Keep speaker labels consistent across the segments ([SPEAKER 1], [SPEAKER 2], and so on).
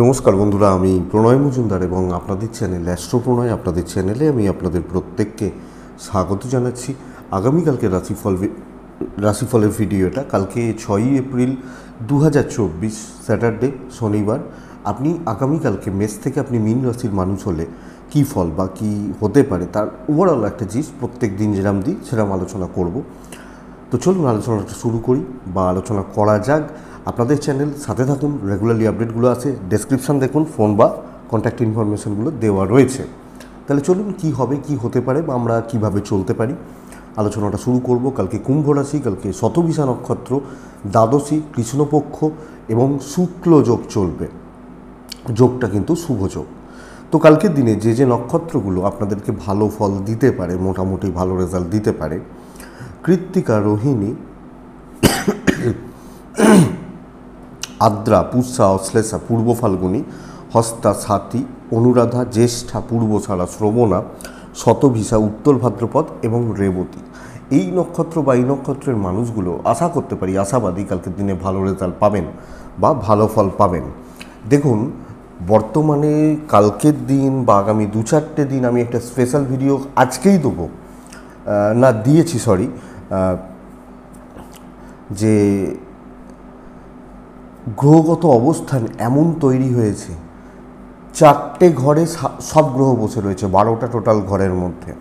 [SPEAKER 1] নমস্কার বন্ধুরা আমি প্রণয় মজুমদার এবং আপনাদের চ্যানেল অ্যাস্ট্রো প্রণয় আপনাদের চ্যানেলে আমি আপনাদের প্রত্যেককে স্বাগত জানাচ্ছি আগামীকালকে রাশিফল রাশিফলের ভিডিওটা কালকে ছয়ই এপ্রিল দু হাজার চব্বিশ স্যাটারডে শনিবার আপনি আগামীকালকে মেস থেকে আপনি মীন রাশির মানুষ হলে কি ফল বা কি হতে পারে তার ওভারঅল একটা জিনিস প্রত্যেক দিন যেরাম দিই সেরাম আলোচনা করব তো চলুন আলোচনাটা শুরু করি বা আলোচনা করা যাক আপনাদের চ্যানেল সাথে থাকুন রেগুলারলি আপডেটগুলো আছে ডেসক্রিপশান দেখুন ফোন বা কন্ট্যাক্ট ইনফরমেশানগুলো দেওয়া রয়েছে তাহলে চলুন কি হবে কি হতে পারে বা আমরা কিভাবে চলতে পারি আলোচনাটা শুরু করব কালকে কুম্ভ রাশি কালকে শতভিষা নক্ষত্র দ্বাদশী কৃষ্ণপক্ষ এবং শুক্ল যোগ চলবে যোগটা কিন্তু শুভ যোগ তো কালকের দিনে যে যে নক্ষত্রগুলো আপনাদেরকে ভালো ফল দিতে পারে মোটামুটি ভালো রেজাল্ট দিতে পারে কৃত্তিকা রোহিণী আদ্রা পুষা অশ্লেষা পূর্ব ফাল্গুনী হস্তা সাথী অনুরাধা জ্যেষ্ঠা পূর্বছাড়া শ্রবণা শতভিসা উত্তর ভাদ্রপদ এবং রেবতী এই নক্ষত্র বা এই নক্ষত্রের মানুষগুলো আশা করতে পারি আশাবাদী কালকের দিনে ভালো রেজাল্ট পাবেন বা ভালো ফল পাবেন দেখুন বর্তমানে কালকের দিন বা আগামী দু চারটে দিন আমি একটা স্পেশাল ভিডিও আজকেই দেবো না দিয়েছি সরি যে গ্রহগত অবস্থান এমন তৈরি হয়েছে চারটে ঘরে সব গ্রহ বসে রয়েছে বারোটা টোটাল ঘরের মধ্যে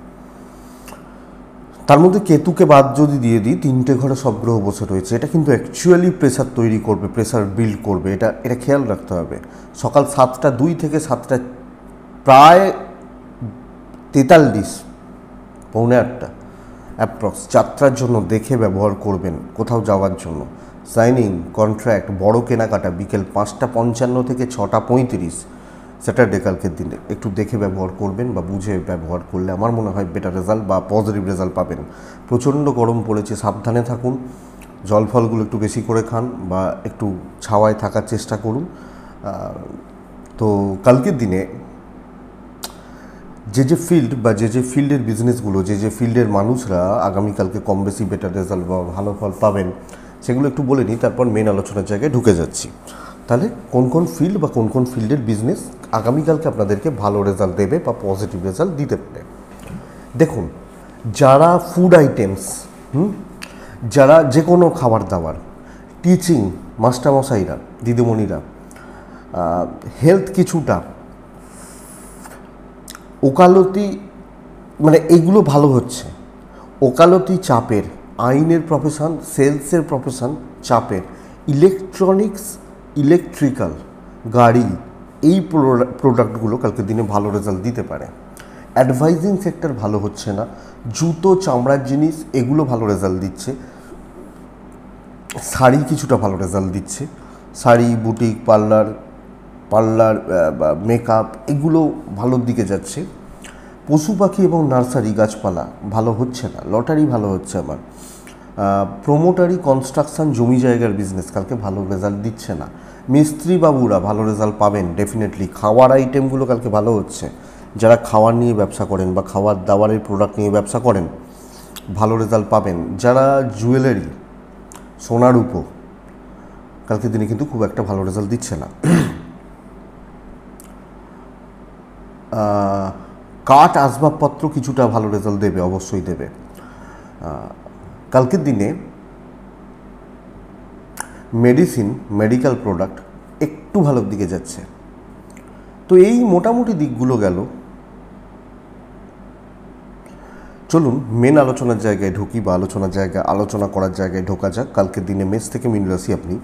[SPEAKER 1] তার মধ্যে কেতুকে বাদ যদি দিয়ে দিই তিনটে ঘরে সব গ্রহ বসে রয়েছে এটা কিন্তু অ্যাকচুয়ালি প্রেশার তৈরি করবে প্রেশার বিল্ড করবে এটা এটা খেয়াল রাখতে হবে সকাল সাতটা দুই থেকে সাতটা প্রায় তেতাল্লিশ পৌনে আটটা অ্যাপ্রক্স যাত্রার জন্য দেখে ব্যবহার করবেন কোথাও যাওয়ার জন্য সাইনিং কন্ট্রাক্ট বড় কেনাকাটা বিকেল পাঁচটা পঞ্চান্ন থেকে ছটা পঁয়ত্রিশ স্যাটারডে কালকের দিনে একটু দেখে ব্যবহার করবেন বা বুঝে ব্যবহার করলে আমার মনে হয় বেটার রেজাল্ট বা পজিটিভ রেজাল্ট পাবেন প্রচণ্ড গরম পড়েছে সাবধানে থাকুন জল ফলগুলো একটু বেশি করে খান বা একটু ছাওয়ায় থাকার চেষ্টা করুন তো কালকের দিনে যে যে ফিল্ড বা যে যে ফিল্ডের বিজনেসগুলো যে যে ফিল্ডের মানুষরা আগামীকালকে কম বেশি বেটার রেজাল্ট বা ভালো ফল পাবেন সেগুলো একটু বলে নিই তারপর মেন আলোচনার জায়গায় ঢুকে যাচ্ছি তাহলে কোন কোন ফিল্ড বা কোন কোন ফিল্ডের বিজনেস আগামীকালকে আপনাদেরকে ভালো রেজাল্ট দেবে বা পজিটিভ রেজাল্ট দিতে পারে দেখুন যারা ফুড আইটেমস হুম যারা যে কোনো খাবার দাবার টিচিং মাস্টারমশাইরা দিদিমণিরা হেলথ কিছুটা ওকালতি মানে এগুলো ভালো হচ্ছে ওকালতি চাপের আইনের প্রফেশন সেলসের প্রফেশন চাপের ইলেকট্রনিক্স ইলেকট্রিক্যাল গাড়ি এই প্রোডাক্টগুলো কালকে দিনে ভালো রেজাল্ট দিতে পারে অ্যাডভাইজিং সেক্টর ভালো হচ্ছে না জুতো চামড়ার জিনিস এগুলো ভালো রেজাল্ট দিচ্ছে শাড়ি কিছুটা ভালো রেজাল্ট দিচ্ছে sari boutique parlour parlour makeup এগুলো ভালোর দিকে যাচ্ছে পশু পাখি এবং নার্সারি গাছপালা ভালো হচ্ছে না লটারি ভালো হচ্ছে আমার প্রোমোটারি কনস্ট্রাকশান জমি জায়গার বিজনেস কালকে ভালো রেজাল্ট দিচ্ছে না মিস্ত্রি বাবুরা ভালো রেজাল্ট পাবেন ডেফিনেটলি খাওয়ার আইটেমগুলো কালকে ভালো হচ্ছে যারা খাওয়ার নিয়ে ব্যবসা করেন বা খাওয়ার দাওয়ারের প্রোডাক্ট নিয়ে ব্যবসা করেন ভালো রেজাল্ট পাবেন যারা জুয়েলারি সোনার উপ কালকে দিনে কিন্তু খুব একটা ভালো রেজাল্ট দিচ্ছে না কাঠ আসবাবপত্র কিছুটা ভালো রেজাল্ট দেবে অবশ্যই দেবে কালকের দিনে মেডিসিন মেডিকেল প্রোডাক্ট একটু ভালোর দিকে যাচ্ছে তো এই মোটামুটি দিকগুলো গেল চলুন মেন আলোচনার জায়গায় ঢুকি বা আলোচনার জায়গায় আলোচনা করার জায়গায় ঢোকা যাক কালকের দিনে মেস থেকে মিন রাশি আপনি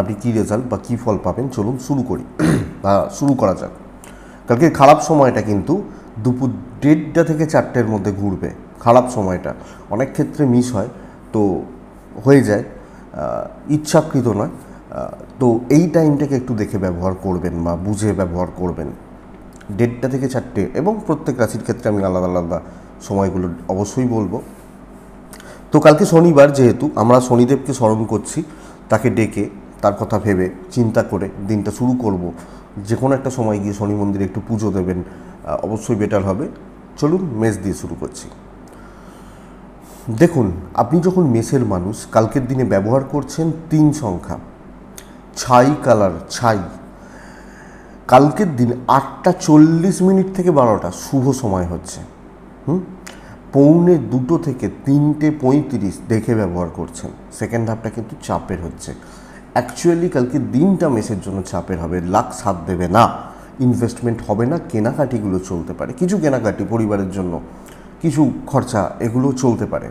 [SPEAKER 1] আপনি কী রেজাল্ট বা কী ফল পাবেন চলুন শুরু করি বা শুরু করা যাক কালকের খারাপ সময়টা কিন্তু দুপুর দেড়টা থেকে চারটের মধ্যে ঘুরবে খারাপ সময়টা অনেক ক্ষেত্রে মিস হয় তো হয়ে যায় ইচ্ছাকৃত নয় তো এই টাইমটাকে একটু দেখে ব্যবহার করবেন বা বুঝে ব্যবহার করবেন দেড়টা থেকে চারটে এবং প্রত্যেক রাশির ক্ষেত্রে আমি আলাদা আলাদা সময়গুলো অবশ্যই বলবো তো কালকে শনিবার যেহেতু আমরা শনিদেবকে স্মরণ করছি তাকে ডেকে তার কথা ভেবে চিন্তা করে দিনটা শুরু করব যে কোনো একটা সময় গিয়ে শনি মন্দিরে একটু পুজো দেবেন অবশ্যই বেটার হবে চলুন মেষ দিয়ে শুরু করছি দেখুন আপনি যখন মেষের মানুষ কালকের দিনে ব্যবহার করছেন তিন সংখ্যা ছাই কালার ছাই কালকের দিন আটটা চল্লিশ মিনিট থেকে বারোটা শুভ সময় হচ্ছে হুম পৌনে দুটো থেকে তিনটে পঁয়ত্রিশ দেখে ব্যবহার করছেন সেকেন্ড হাফটা কিন্তু চাপের হচ্ছে অ্যাকচুয়ালি কালকে দিনটা মেসের জন্য চাপের হবে লাখ সাথ দেবে না ইনভেস্টমেন্ট হবে না কেনাকাটিগুলো চলতে পারে কিছু কেনাকাটি পরিবারের জন্য কিছু খরচা এগুলো চলতে পারে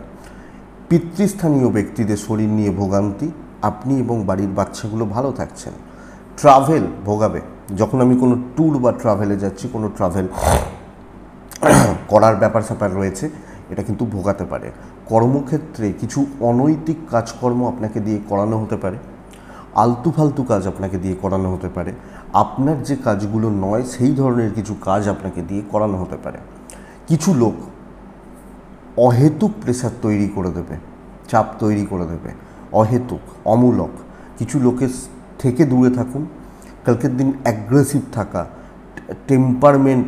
[SPEAKER 1] পিতৃস্থানীয় ব্যক্তিদের শরীর নিয়ে ভোগান্তি আপনি এবং বাড়ির বাচ্চাগুলো ভালো থাকছেন ট্রাভেল ভোগাবে যখন আমি কোনো ট্যুর বা ট্রাভেলে যাচ্ছি কোনো ট্রাভেল করার ব্যাপার স্যাপার রয়েছে এটা কিন্তু ভোগাতে পারে কর্মক্ষেত্রে কিছু অনৈতিক কাজকর্ম আপনাকে দিয়ে করানো হতে পারে আলতু ফালতু কাজ আপনাকে দিয়ে করানো হতে পারে আপনার যে কাজগুলো নয় সেই ধরনের কিছু কাজ আপনাকে দিয়ে করানো হতে পারে কিছু লোক অহেতুক প্রেশার তৈরি করে দেবে চাপ তৈরি করে দেবে অহেতুক অমূলক কিছু লোকের থেকে দূরে থাকুন কালকের দিন অ্যাগ্রেসিভ থাকা টেম্পারমেন্ট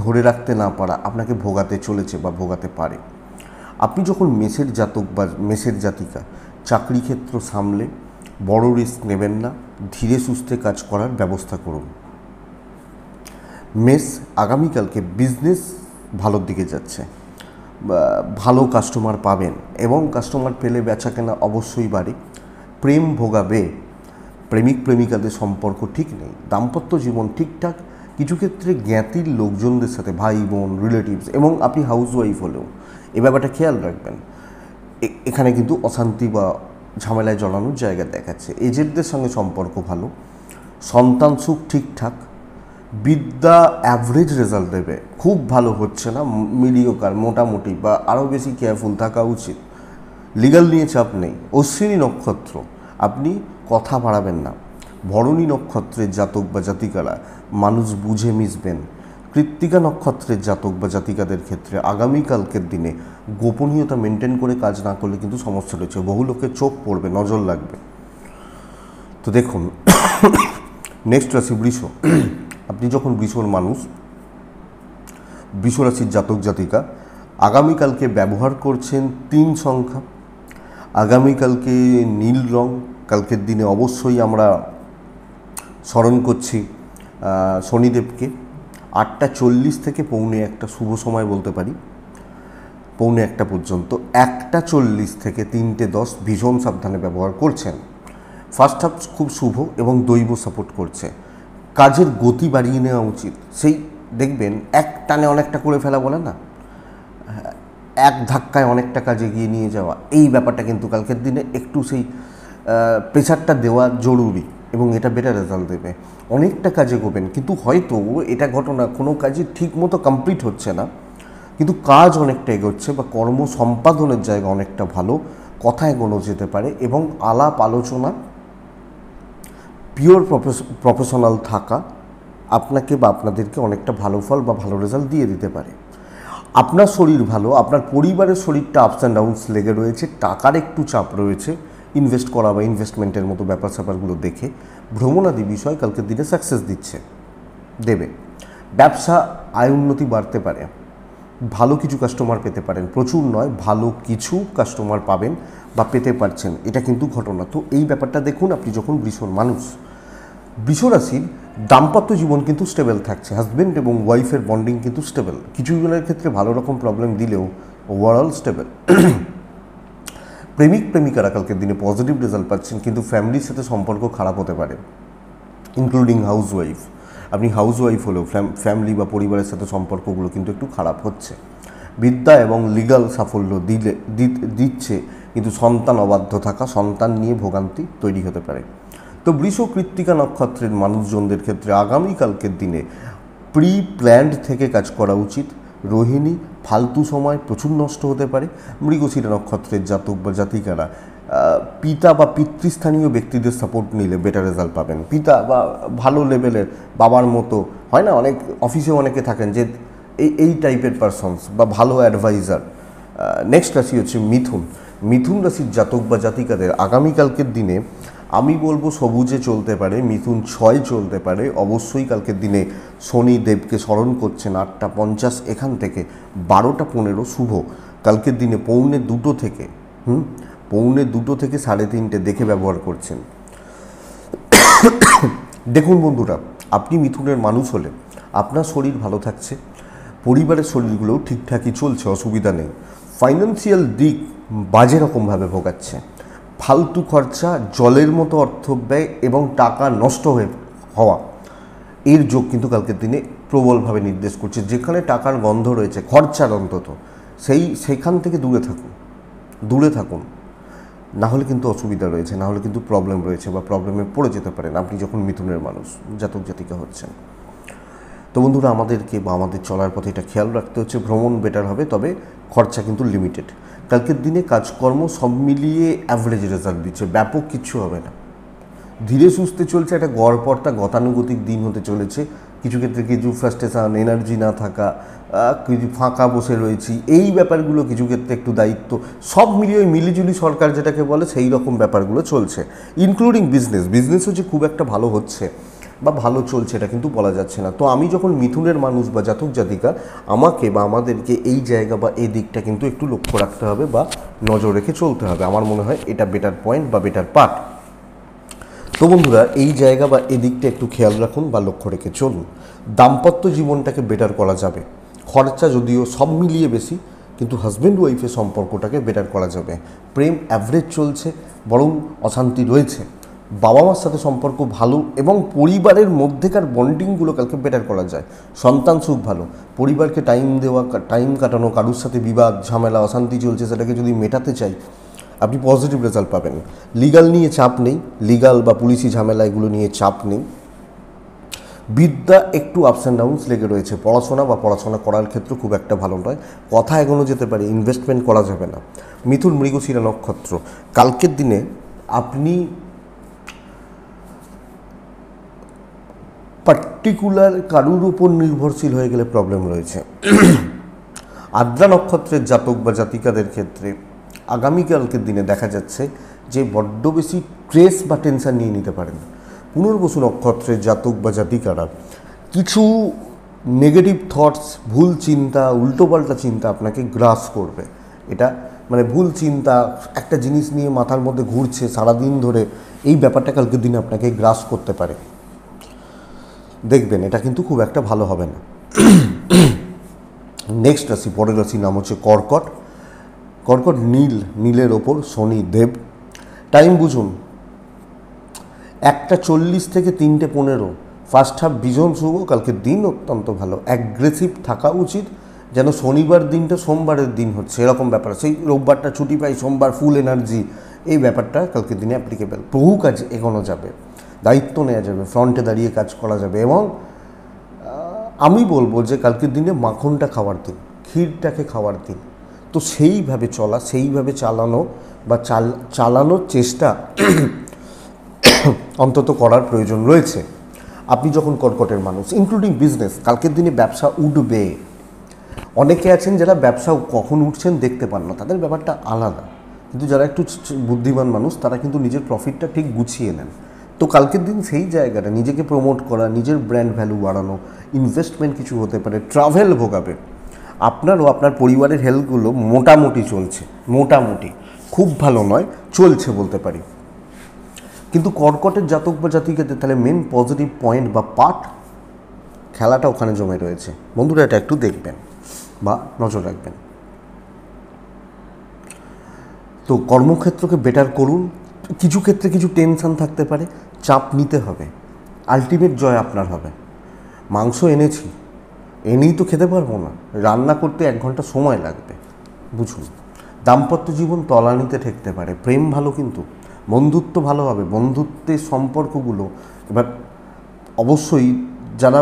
[SPEAKER 1] ধরে রাখতে না পারা আপনাকে ভোগাতে চলেছে বা ভোগাতে পারে আপনি যখন মেসের জাতক বা মেসের জাতিকা চাকরি ক্ষেত্র সামলে বড় রিস্ক নেবেন না ধীরে সুস্থে কাজ করার ব্যবস্থা করুন মেস আগামীকালকে বিজনেস ভালোর দিকে যাচ্ছে ভালো কাস্টমার পাবেন এবং কাস্টমার পেলে বেচা কেনা অবশ্যই বাড়ে প্রেম ভোগাবে প্রেমিক প্রেমিকাদের সম্পর্ক ঠিক নেই দাম্পত্য জীবন ঠিকঠাক কিছু ক্ষেত্রে জ্ঞাতির লোকজনদের সাথে ভাই বোন রিলেটিভস এবং আপনি হাউসওয়াইফ হলেও এ ব্যাপারটা খেয়াল রাখবেন এখানে কিন্তু অশান্তি বা ঝামেলায় জড়ানোর জায়গা দেখাচ্ছে এজেন্টদের সঙ্গে সম্পর্ক ভালো সন্তান সুখ ঠিকঠাক বিদ্যা অ্যাভারেজ রেজাল্ট দেবে খুব ভালো হচ্ছে না মিডিওকার মোটামুটি বা আরও বেশি কেয়ারফুল থাকা উচিত লিগাল নিয়ে চাপ নেই অশ্বিনী নক্ষত্র আপনি কথা বাড়াবেন না ভরণী নক্ষত্রের জাতক বা জাতিকারা মানুষ বুঝে মিশবেন কৃত্তিকা নক্ষত্রের জাতক বা জাতিকাদের ক্ষেত্রে আগামীকালকের দিনে গোপনীয়তা মেনটেন করে কাজ না করলে কিন্তু সমস্যা রয়েছে বহু লোকের চোখ পড়বে নজর লাগবে তো দেখুন নেক্সট রাশি বৃষ আপনি যখন বৃষর মানুষ বৃষরাশির জাতক জাতিকা আগামীকালকে ব্যবহার করছেন তিন সংখ্যা আগামীকালকে নীল রং কালকের দিনে অবশ্যই আমরা স্মরণ করছি শনিদেবকে আটটা চল্লিশ থেকে পৌনে একটা শুভ সময় বলতে পারি পৌনে একটা পর্যন্ত একটা চল্লিশ থেকে তিনটে দশ ভীষণ সাবধানে ব্যবহার করছেন ফার্স্ট হাফ খুব শুভ এবং দৈব সাপোর্ট করছে কাজের গতি বাড়িয়ে নেওয়া উচিত সেই দেখবেন এক টানে অনেকটা করে ফেলা বলে না এক ধাক্কায় অনেকটা কাজে গিয়ে নিয়ে যাওয়া এই ব্যাপারটা কিন্তু কালকের দিনে একটু সেই প্রেশারটা দেওয়া জরুরি এবং এটা বেটার রেজাল্ট দেবে অনেকটা কাজে গোবেন কিন্তু হয়তো এটা ঘটনা কোনো কাজে ঠিক মতো কমপ্লিট হচ্ছে না কিন্তু কাজ অনেকটা এগোচ্ছে বা কর্ম সম্পাদনের জায়গা অনেকটা ভালো কথা এগোনো যেতে পারে এবং আলাপ আলোচনা পিওর প্রফেশনাল থাকা আপনাকে বা আপনাদেরকে অনেকটা ভালো ফল বা ভালো রেজাল্ট দিয়ে দিতে পারে আপনার শরীর ভালো আপনার পরিবারের শরীরটা আপস অ্যান্ড ডাউনস লেগে রয়েছে টাকার একটু চাপ রয়েছে ইনভেস্ট করা বা ইনভেস্টমেন্টের মতো ব্যাপার স্যাপারগুলো দেখে ভ্রমণাদি বিষয় কালকের দিনে সাকসেস দিচ্ছে দেবে ব্যবসা আয় উন্নতি বাড়তে পারে ভালো কিছু কাস্টমার পেতে পারেন প্রচুর নয় ভালো কিছু কাস্টমার পাবেন বা পেতে পারছেন এটা কিন্তু ঘটনা তো এই ব্যাপারটা দেখুন আপনি যখন ভীষণ মানুষ বৃষরাশির দাম্পত্য জীবন কিন্তু স্টেবল থাকছে হাজব্যান্ড এবং ওয়াইফের বন্ডিং কিন্তু স্টেবল কিছু জনের ক্ষেত্রে ভালো রকম প্রবলেম দিলেও ওভারঅল স্টেবল প্রেমিক প্রেমিকারা কালকের দিনে পজিটিভ রেজাল্ট পাচ্ছেন কিন্তু ফ্যামিলির সাথে সম্পর্ক খারাপ হতে পারে ইনক্লুডিং হাউসওয়াইফ আপনি ওয়াইফ হলেও ফ্যামিলি বা পরিবারের সাথে সম্পর্কগুলো কিন্তু একটু খারাপ হচ্ছে বিদ্যা এবং লিগাল সাফল্য দিলে দিচ্ছে কিন্তু সন্তান অবাধ্য থাকা সন্তান নিয়ে ভোগান্তি তৈরি হতে পারে তো বৃষ কৃত্তিকা নক্ষত্রের মানুষজনদের ক্ষেত্রে আগামীকালকের দিনে প্রি প্ল্যান্ড থেকে কাজ করা উচিত রোহিণী ফালতু সময় প্রচুর নষ্ট হতে পারে মৃগশিরা নক্ষত্রের জাতক বা জাতিকারা পিতা বা পিতৃস্থানীয় ব্যক্তিদের সাপোর্ট নিলে বেটার রেজাল্ট পাবেন পিতা বা ভালো লেভেলের বাবার মতো হয় না অনেক অফিসেও অনেকে থাকেন যে এই এই টাইপের পারসনস বা ভালো অ্যাডভাইজার নেক্সট রাশি হচ্ছে মিথুন মিথুন রাশির জাতক বা জাতিকাদের আগামীকালকের দিনে আমি বলবো সবুজে চলতে পারে মিথুন ছয় চলতে পারে অবশ্যই কালকের দিনে শনি দেবকে স্মরণ করছেন আটটা পঞ্চাশ এখান থেকে বারোটা পনেরো শুভ কালকের দিনে পৌনে দুটো থেকে হুম পৌনে দুটো থেকে সাড়ে তিনটে দেখে ব্যবহার করছেন দেখুন বন্ধুরা আপনি মিথুনের মানুষ হলে আপনার শরীর ভালো থাকছে পরিবারের শরীরগুলোও ঠিকঠাকই চলছে অসুবিধা নেই ফাইন্যান্সিয়াল দিক বাজে রকমভাবে ভোগাচ্ছে ফালতু খরচা জলের মতো অর্থ ব্যয় এবং টাকা নষ্ট হয়ে হওয়া এর যোগ কিন্তু কালকের দিনে প্রবলভাবে নির্দেশ করছে যেখানে টাকার গন্ধ রয়েছে খরচার অন্তত সেই সেখান থেকে দূরে থাকুন দূরে থাকুন না হলে কিন্তু অসুবিধা রয়েছে না হলে কিন্তু প্রবলেম রয়েছে বা প্রবলেমে পড়ে যেতে পারেন আপনি যখন মিথুনের মানুষ জাতক জাতিকা হচ্ছেন তো বন্ধুরা আমাদেরকে বা আমাদের চলার পথে এটা খেয়াল রাখতে হচ্ছে ভ্রমণ বেটার হবে তবে খরচা কিন্তু লিমিটেড কালকের দিনে কাজকর্ম সব মিলিয়ে অ্যাভারেজ রেজাল্ট দিচ্ছে ব্যাপক কিছু হবে না ধীরে সুস্থে চলছে একটা গড়পড়টা গতানুগতিক দিন হতে চলেছে কিছু ক্ষেত্রে কিছু ফ্রাস্টেশন এনার্জি না থাকা কিছু ফাঁকা বসে রয়েছি এই ব্যাপারগুলো কিছু ক্ষেত্রে একটু দায়িত্ব সব মিলিয়ে ওই মিলিজুলি সরকার যেটাকে বলে সেই রকম ব্যাপারগুলো চলছে ইনক্লুডিং বিজনেস বিজনেসও যে খুব একটা ভালো হচ্ছে বা ভালো চলছে এটা কিন্তু বলা যাচ্ছে না তো আমি যখন মিথুনের মানুষ বা জাতক জাতিকা আমাকে বা আমাদেরকে এই জায়গা বা এই দিকটা কিন্তু একটু লক্ষ্য রাখতে হবে বা নজর রেখে চলতে হবে আমার মনে হয় এটা বেটার পয়েন্ট বা বেটার পার্ট তো বন্ধুরা এই জায়গা বা এদিকটা একটু খেয়াল রাখুন বা লক্ষ্য রেখে চলুন দাম্পত্য জীবনটাকে বেটার করা যাবে খরচা যদিও সব মিলিয়ে বেশি কিন্তু হাজব্যান্ড ওয়াইফের সম্পর্কটাকে বেটার করা যাবে প্রেম অ্যাভারেজ চলছে বরং অশান্তি রয়েছে বাবা মার সাথে সম্পর্ক ভালো এবং পরিবারের মধ্যেকার বন্ডিংগুলো কালকে বেটার করা যায় সন্তান সুখ ভালো পরিবারকে টাইম দেওয়া টাইম কাটানো কারুর সাথে বিবাদ ঝামেলা অশান্তি চলছে সেটাকে যদি মেটাতে চাই আপনি পজিটিভ রেজাল্ট পাবেন লিগাল নিয়ে চাপ নেই লিগাল বা পুলিশি ঝামেলা এগুলো নিয়ে চাপ নেই বিদ্যা একটু আপস অ্যান্ড ডাউনস লেগে রয়েছে পড়াশোনা বা পড়াশোনা করার ক্ষেত্রে খুব একটা ভালো নয় কথা এগোনো যেতে পারে ইনভেস্টমেন্ট করা যাবে না মিথুন মৃগশিরা নক্ষত্র কালকের দিনে আপনি পার্টিকুলার কারুর উপর নির্ভরশীল হয়ে গেলে প্রবলেম রয়েছে আদ্রা নক্ষত্রের জাতক বা জাতিকাদের ক্ষেত্রে আগামীকালকের দিনে দেখা যাচ্ছে যে বড্ড বেশি স্ট্রেস বা টেনশান নিয়ে নিতে পারেন পুনর্বসু নক্ষত্রের জাতক বা জাতিকারা কিছু নেগেটিভ থটস ভুল চিন্তা উল্টোপাল্টা চিন্তা আপনাকে গ্রাস করবে এটা মানে ভুল চিন্তা একটা জিনিস নিয়ে মাথার মধ্যে ঘুরছে সারাদিন ধরে এই ব্যাপারটা কালকের দিনে আপনাকে গ্রাস করতে পারে দেখবেন এটা কিন্তু খুব একটা ভালো হবে না নেক্সট রাশি পরের রাশি নাম হচ্ছে কর্কট কর্কট নীল নীলের ওপর শনি দেব টাইম বুঝুন একটা চল্লিশ থেকে তিনটে পনেরো ফার্স্ট হাফ ভীষণ শুভ কালকের দিন অত্যন্ত ভালো অ্যাগ্রেসিভ থাকা উচিত যেন শনিবার দিনটা সোমবারের দিন হচ্ছে এরকম ব্যাপার সেই রোববারটা ছুটি পাই সোমবার ফুল এনার্জি এই ব্যাপারটা কালকের দিনে অ্যাপ্লিকেবেল বহু কাজ এগোনো যাবে দায়িত্ব নেওয়া যাবে ফ্রন্টে দাঁড়িয়ে কাজ করা যাবে এবং আমি বলবো যে কালকের দিনে মাখনটা খাওয়ার দিন ক্ষীরটাকে খাওয়ার দিন তো সেইভাবে চলা সেইভাবে চালানো বা চাল চালানোর চেষ্টা অন্তত করার প্রয়োজন রয়েছে আপনি যখন কর্কটের মানুষ ইনক্লুডিং বিজনেস কালকের দিনে ব্যবসা উঠবে অনেকে আছেন যারা ব্যবসা কখন উঠছেন দেখতে পান না তাদের ব্যাপারটা আলাদা কিন্তু যারা একটু বুদ্ধিমান মানুষ তারা কিন্তু নিজের প্রফিটটা ঠিক গুছিয়ে নেন তো কালকের দিন সেই জায়গাটা নিজেকে প্রমোট করা নিজের ব্র্যান্ড ভ্যালু বাড়ানো ইনভেস্টমেন্ট কিছু হতে পারে ট্রাভেল ভোগাবে আপনারও আপনার পরিবারের হেলথগুলো মোটামুটি চলছে মোটামুটি খুব ভালো নয় চলছে বলতে পারি কিন্তু কর্কটের জাতক বা জাতিকাতে তাহলে মেন পজিটিভ পয়েন্ট বা পার্ট খেলাটা ওখানে জমে রয়েছে বন্ধুরা এটা একটু দেখবেন বা নজর রাখবেন তো কর্মক্ষেত্রকে বেটার করুন কিছু ক্ষেত্রে কিছু টেনশান থাকতে পারে চাপ নিতে হবে আলটিমেট জয় আপনার হবে মাংস এনেছি এনেই তো খেতে পারবো না রান্না করতে এক ঘন্টা সময় লাগবে বুঝুন দাম্পত্য জীবন তলানিতে ঠেকতে পারে প্রেম ভালো কিন্তু বন্ধুত্ব ভালো হবে বন্ধুত্বের সম্পর্কগুলো এবার অবশ্যই যারা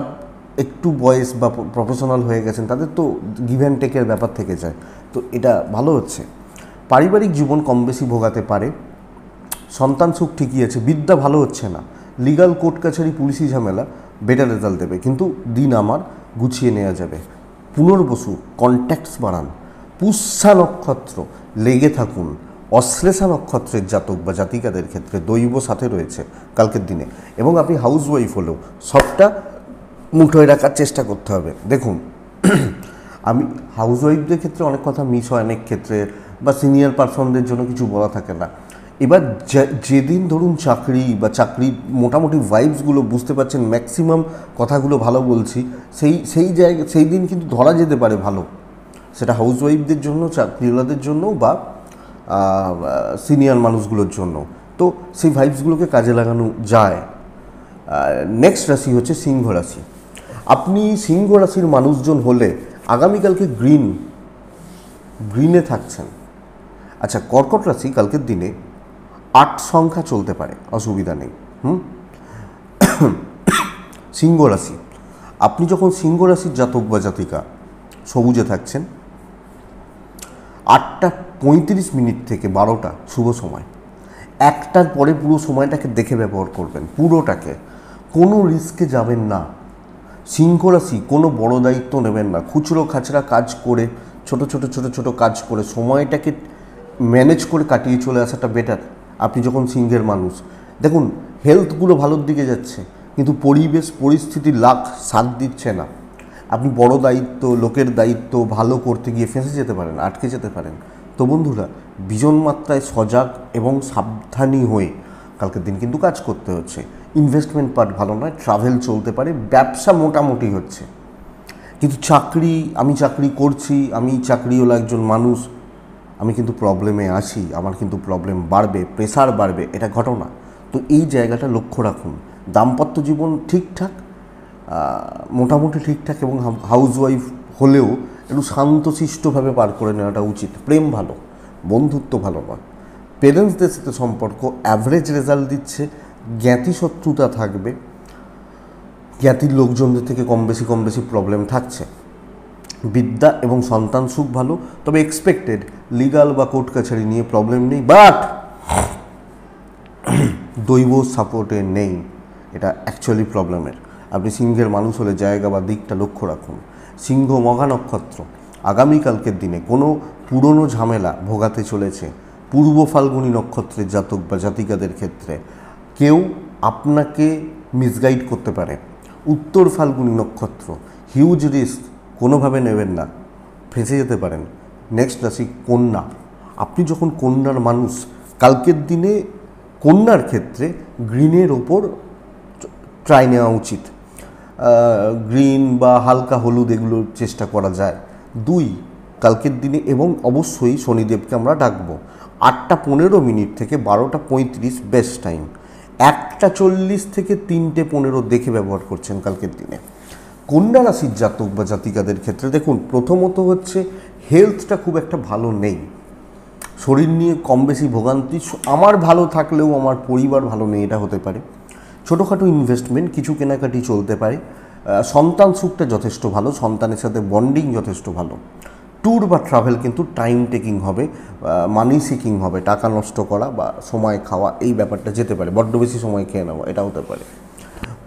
[SPEAKER 1] একটু বয়স বা প্রফেশনাল হয়ে গেছেন তাদের তো গিভ অ্যান্ড টেকের ব্যাপার থেকে যায় তো এটা ভালো হচ্ছে পারিবারিক জীবন কম বেশি ভোগাতে পারে সন্তান সুখ ঠিকই আছে বিদ্যা ভালো হচ্ছে না লিগাল কোর্ট কাছারি পুলিশি ঝামেলা বেটার রেজাল্ট দেবে কিন্তু দিন আমার গুছিয়ে নেওয়া যাবে পুনর্বসু কন্ট্যাক্টস বাড়ান পুষ্যা নক্ষত্র লেগে থাকুন অশ্লেষা নক্ষত্রের জাতক বা জাতিকাদের ক্ষেত্রে দৈব সাথে রয়েছে কালকের দিনে এবং আপনি হাউসওয়াইফ হলেও সবটা মুঠোয় রাখার চেষ্টা করতে হবে দেখুন আমি হাউসওয়াইফদের ক্ষেত্রে অনেক কথা মিস হয় অনেক ক্ষেত্রে বা সিনিয়র পার্সনদের জন্য কিছু বলা থাকে না এবার যেদিন ধরুন চাকরি বা চাকরি মোটামুটি ভাইবসগুলো বুঝতে পারছেন ম্যাক্সিমাম কথাগুলো ভালো বলছি সেই সেই জায়গা সেই দিন কিন্তু ধরা যেতে পারে ভালো সেটা হাউসওয়াইফদের জন্য চাকরিওয়ালাদের জন্য বা সিনিয়র মানুষগুলোর জন্য তো সেই ভাইবসগুলোকে কাজে লাগানো যায় নেক্সট রাশি হচ্ছে সিংহ রাশি আপনি সিংহ রাশির মানুষজন হলে আগামীকালকে গ্রিন গ্রিনে থাকছেন আচ্ছা কর্কট রাশি কালকের দিনে আট সংখ্যা চলতে পারে অসুবিধা নেই হুম সিংহ রাশি আপনি যখন সিংহ রাশির জাতক বা জাতিকা সবুজে থাকছেন আটটা পঁয়ত্রিশ মিনিট থেকে বারোটা শুভ সময় একটার পরে পুরো সময়টাকে দেখে ব্যবহার করবেন পুরোটাকে কোনো রিস্কে যাবেন না সিংহ রাশি কোনো বড় দায়িত্ব নেবেন না খুচরো খাচরা কাজ করে ছোট ছোট ছোট ছোট কাজ করে সময়টাকে ম্যানেজ করে কাটিয়ে চলে আসাটা বেটার আপনি যখন সিংহের মানুষ দেখুন হেলথগুলো ভালোর দিকে যাচ্ছে কিন্তু পরিবেশ পরিস্থিতি লাখ সাথ দিচ্ছে না আপনি বড় দায়িত্ব লোকের দায়িত্ব ভালো করতে গিয়ে ফেঁসে যেতে পারেন আটকে যেতে পারেন তো বন্ধুরা বিজন মাত্রায় সজাগ এবং সাবধানী হয়ে কালকের দিন কিন্তু কাজ করতে হচ্ছে ইনভেস্টমেন্ট পার্ট ভালো নয় ট্রাভেল চলতে পারে ব্যবসা মোটামুটি হচ্ছে কিন্তু চাকরি আমি চাকরি করছি আমি চাকরিওয়ালা একজন মানুষ আমি কিন্তু প্রবলেমে আছি আমার কিন্তু প্রবলেম বাড়বে প্রেসার বাড়বে এটা ঘটনা তো এই জায়গাটা লক্ষ্য রাখুন দাম্পত্য জীবন ঠিকঠাক মোটামুটি ঠিকঠাক এবং হাউসওয়াইফ হলেও একটু শান্তশিষ্টভাবে পার করে নেওয়াটা উচিত প্রেম ভালো বন্ধুত্ব ভালো নয় পেরেন্টসদের সাথে সম্পর্ক অ্যাভারেজ রেজাল্ট দিচ্ছে জ্ঞাতি শত্রুতা থাকবে জ্ঞাতির লোকজনদের থেকে কম বেশি কম বেশি প্রবলেম থাকছে বিদ্যা এবং সন্তান সুখ ভালো তবে এক্সপেক্টেড লিগাল বা কোর্ট কাছারি নিয়ে প্রবলেম নেই বাট দৈব সাপোর্টে নেই এটা অ্যাকচুয়ালি প্রবলেমের আপনি সিংহের মানুষ হলে জায়গা বা দিকটা লক্ষ্য রাখুন সিংহ মগা নক্ষত্র আগামীকালকের দিনে কোনো পুরনো ঝামেলা ভোগাতে চলেছে পূর্ব ফাল্গুনী নক্ষত্রের জাতক বা জাতিকাদের ক্ষেত্রে কেউ আপনাকে মিসগাইড করতে পারে উত্তর ফাল্গুনী নক্ষত্র হিউজ রিস্ক কোনোভাবে নেবেন না ফেঁসে যেতে পারেন নেক্সট রাশি কন্যা আপনি যখন কন্যার মানুষ কালকের দিনে কন্যার ক্ষেত্রে গ্রিনের ওপর ট্রাই নেওয়া উচিত গ্রিন বা হালকা হলুদ এগুলোর চেষ্টা করা যায় দুই কালকের দিনে এবং অবশ্যই শনিদেবকে আমরা ডাকবো আটটা পনেরো মিনিট থেকে বারোটা পঁয়ত্রিশ বেস্ট টাইম একটা চল্লিশ থেকে তিনটে পনেরো দেখে ব্যবহার করছেন কালকের দিনে কন্যা রাশির জাতক বা জাতিকাদের ক্ষেত্রে দেখুন প্রথমত হচ্ছে হেলথটা খুব একটা ভালো নেই শরীর নিয়ে কম বেশি ভোগান্তি আমার ভালো থাকলেও আমার পরিবার ভালো নেই এটা হতে পারে ছোটোখাটো ইনভেস্টমেন্ট কিছু কেনাকাটি চলতে পারে সন্তান সুখটা যথেষ্ট ভালো সন্তানের সাথে বন্ডিং যথেষ্ট ভালো ট্যুর বা ট্রাভেল কিন্তু টাইম টেকিং হবে মানি সিকিং হবে টাকা নষ্ট করা বা সময় খাওয়া এই ব্যাপারটা যেতে পারে বড্ড বেশি সময় খেয়ে নেওয়া এটা হতে পারে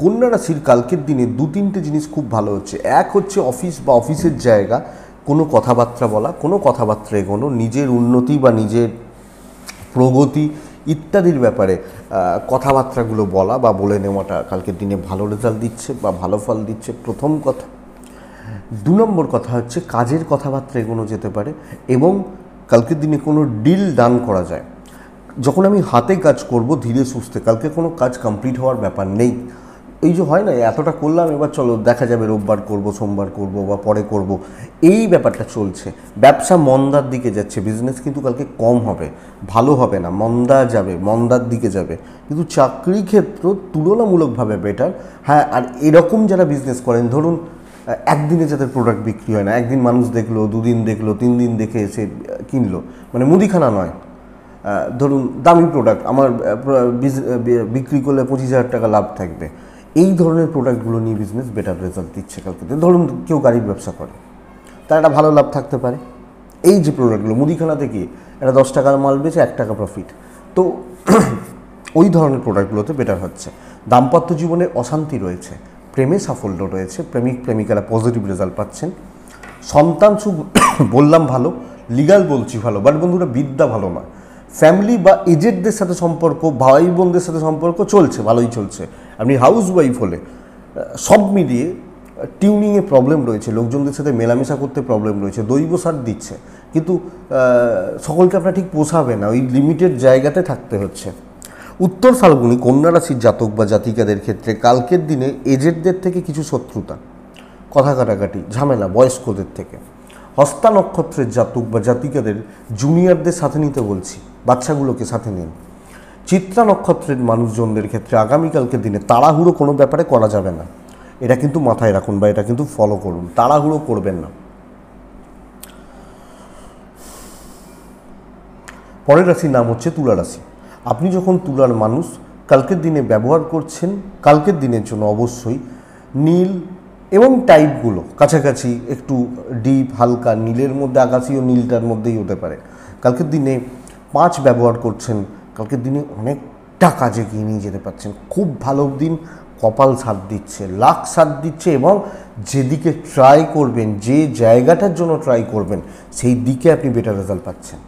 [SPEAKER 1] কন্যা রাশির কালকের দিনে দু তিনটে জিনিস খুব ভালো হচ্ছে এক হচ্ছে অফিস বা অফিসের জায়গা কোনো কথাবার্তা বলা কোনো কথাবার্তা এগোনো নিজের উন্নতি বা নিজের প্রগতি ইত্যাদির ব্যাপারে কথাবার্তাগুলো বলা বা বলে নেওয়াটা কালকের দিনে ভালো রেজাল্ট দিচ্ছে বা ভালো ফল দিচ্ছে প্রথম কথা দু নম্বর কথা হচ্ছে কাজের কথাবার্তা এগোনো যেতে পারে এবং কালকের দিনে কোনো ডিল ডান করা যায় যখন আমি হাতে কাজ করব ধীরে সুস্থে কালকে কোনো কাজ কমপ্লিট হওয়ার ব্যাপার নেই এই যে হয় না এতটা করলাম এবার চলো দেখা যাবে রোববার করব সোমবার করব বা পরে করব এই ব্যাপারটা চলছে ব্যবসা মন্দার দিকে যাচ্ছে বিজনেস কিন্তু কালকে কম হবে ভালো হবে না মন্দা যাবে মন্দার দিকে যাবে কিন্তু চাকরি ক্ষেত্র তুলনামূলকভাবে বেটার হ্যাঁ আর এরকম যারা বিজনেস করেন ধরুন একদিনে যাদের প্রোডাক্ট বিক্রি হয় না একদিন মানুষ দেখলো দুদিন দেখলো তিন দিন দেখে এসে কিনলো মানে মুদিখানা নয় ধরুন দামি প্রোডাক্ট আমার বিক্রি করলে পঁচিশ হাজার টাকা লাভ থাকবে এই ধরনের প্রোডাক্টগুলো নিয়ে বিজনেস বেটার রেজাল্ট দিচ্ছে কালকেতে ধরুন কেউ গাড়ির ব্যবসা করে তার একটা ভালো লাভ থাকতে পারে এই যে প্রোডাক্টগুলো মুদিখানা থেকে একটা দশ টাকার মাল বেচে এক টাকা প্রফিট তো ওই ধরনের প্রোডাক্টগুলোতে বেটার হচ্ছে দাম্পত্য জীবনের অশান্তি রয়েছে প্রেমে সাফল্য রয়েছে প্রেমিক প্রেমিকারা পজিটিভ রেজাল্ট পাচ্ছেন সন্তান সুখ বললাম ভালো লিগাল বলছি ভালো বাট বন্ধুরা বিদ্যা ভালো না ফ্যামিলি বা এজেন্টদের সাথে সম্পর্ক ভাই বোনদের সাথে সম্পর্ক চলছে ভালোই চলছে আপনি হাউস ওয়াইফ হলে সব মিলিয়ে টিউনিংয়ে প্রবলেম রয়েছে লোকজনদের সাথে মেলামেশা করতে প্রবলেম রয়েছে দৈব সার দিচ্ছে কিন্তু সকলকে আপনার ঠিক পোষাবে না ওই লিমিটেড জায়গাতে থাকতে হচ্ছে উত্তর ফাল্গুনি কন্যা রাশির জাতক বা জাতিকাদের ক্ষেত্রে কালকের দিনে এজেডদের থেকে কিছু শত্রুতা কথা কাটাকাটি ঝামেলা বয়স্কদের থেকে হস্তা নক্ষত্রের জাতক বা জাতিকাদের জুনিয়রদের সাথে নিতে বলছি বাচ্চাগুলোকে সাথে নিন চিত্রা নক্ষত্রের মানুষজনদের ক্ষেত্রে আগামীকালকে দিনে তাড়াহুড়ো কোনো ব্যাপারে করা যাবে না এটা কিন্তু মাথায় রাখুন বা এটা কিন্তু ফলো করুন তাড়াহুড়ো করবেন না পরের রাশির নাম হচ্ছে তুলা রাশি আপনি যখন তুলার মানুষ কালকের দিনে ব্যবহার করছেন কালকের দিনের জন্য অবশ্যই নীল এবং টাইপগুলো কাছাকাছি একটু ডিপ হালকা নীলের মধ্যে আকাশীয় নীলটার মধ্যেই হতে পারে কালকের দিনে পাঁচ ব্যবহার করছেন কালকের দিনে অনেকটা কাজে গিয়ে নিয়ে যেতে পারছেন খুব ভালো দিন কপাল সাথ দিচ্ছে লাখ সাথ দিচ্ছে এবং যেদিকে ট্রাই করবেন যে জায়গাটার জন্য ট্রাই করবেন সেই দিকে আপনি বেটার রেজাল্ট পাচ্ছেন